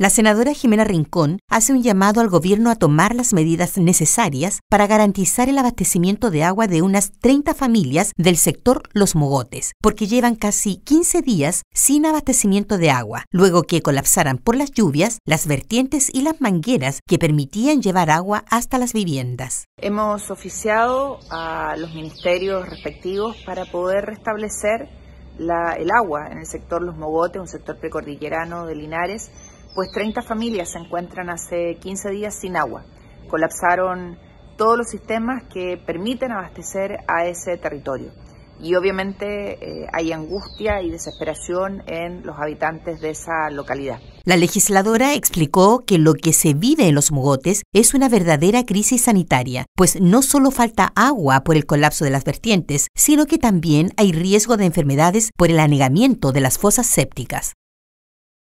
La senadora Jimena Rincón hace un llamado al gobierno a tomar las medidas necesarias para garantizar el abastecimiento de agua de unas 30 familias del sector Los Mogotes, porque llevan casi 15 días sin abastecimiento de agua, luego que colapsaran por las lluvias las vertientes y las mangueras que permitían llevar agua hasta las viviendas. Hemos oficiado a los ministerios respectivos para poder restablecer el agua en el sector Los Mogotes, un sector precordillerano de Linares pues 30 familias se encuentran hace 15 días sin agua. Colapsaron todos los sistemas que permiten abastecer a ese territorio. Y obviamente eh, hay angustia y desesperación en los habitantes de esa localidad. La legisladora explicó que lo que se vive en los mugotes es una verdadera crisis sanitaria, pues no solo falta agua por el colapso de las vertientes, sino que también hay riesgo de enfermedades por el anegamiento de las fosas sépticas.